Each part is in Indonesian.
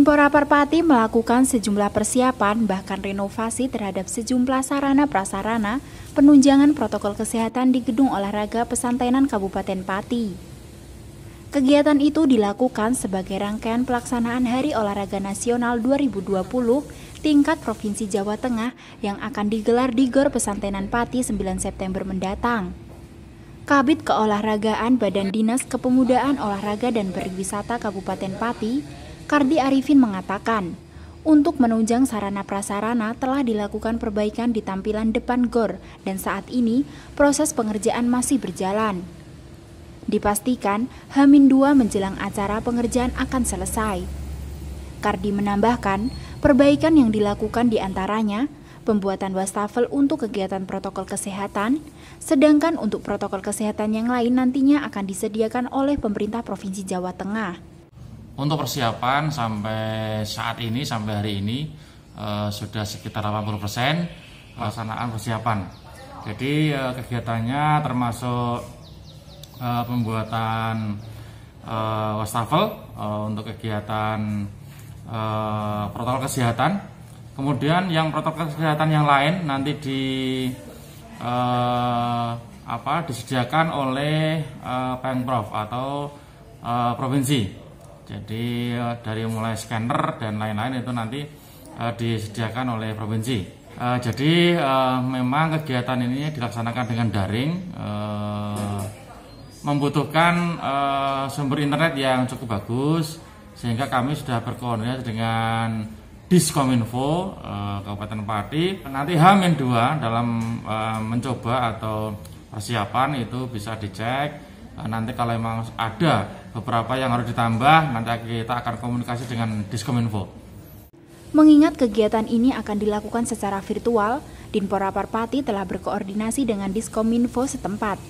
Menpora Pati melakukan sejumlah persiapan bahkan renovasi terhadap sejumlah sarana prasarana penunjangan protokol kesehatan di Gedung Olahraga Pesantrenan Kabupaten Pati. Kegiatan itu dilakukan sebagai rangkaian pelaksanaan Hari Olahraga Nasional 2020 tingkat Provinsi Jawa Tengah yang akan digelar di Gor Pesantrenan Pati 9 September mendatang. Kabit Keolahragaan Badan Dinas Kepemudaan Olahraga dan Pariwisata Kabupaten Pati, Kardi Arifin mengatakan, untuk menunjang sarana prasarana telah dilakukan perbaikan di tampilan depan GOR dan saat ini proses pengerjaan masih berjalan. Dipastikan Hamin 2 menjelang acara pengerjaan akan selesai. Kardi menambahkan, perbaikan yang dilakukan diantaranya pembuatan wastafel untuk kegiatan protokol kesehatan, sedangkan untuk protokol kesehatan yang lain nantinya akan disediakan oleh pemerintah Provinsi Jawa Tengah. Untuk persiapan sampai saat ini sampai hari ini uh, sudah sekitar 80% pelaksanaan persiapan. Jadi uh, kegiatannya termasuk uh, pembuatan uh, wastafel uh, untuk kegiatan uh, protokol kesehatan. Kemudian yang protokol kesehatan yang lain nanti di uh, apa disediakan oleh uh, Pemprov atau uh, provinsi. Jadi eh, dari mulai scanner dan lain-lain itu nanti eh, disediakan oleh provinsi. Uh, jadi uh, memang kegiatan ini dilaksanakan dengan daring, uh, membutuhkan uh, sumber internet yang cukup bagus, sehingga kami sudah berkoordinasi dengan Diskominfo uh, Kabupaten Pati. Nanti Hamin 2 dalam uh, mencoba atau persiapan itu bisa dicek Nah, nanti kalau memang ada beberapa yang harus ditambah nanti kita akan komunikasi dengan Diskominfo. Mengingat kegiatan ini akan dilakukan secara virtual, Dinpora Parpati telah berkoordinasi dengan Diskominfo setempat.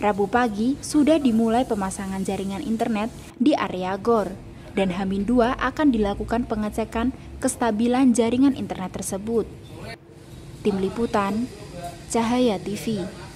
Rabu pagi sudah dimulai pemasangan jaringan internet di area GOR dan Hamin 2 akan dilakukan pengecekan kestabilan jaringan internet tersebut. Tim Liputan, Cahaya TV.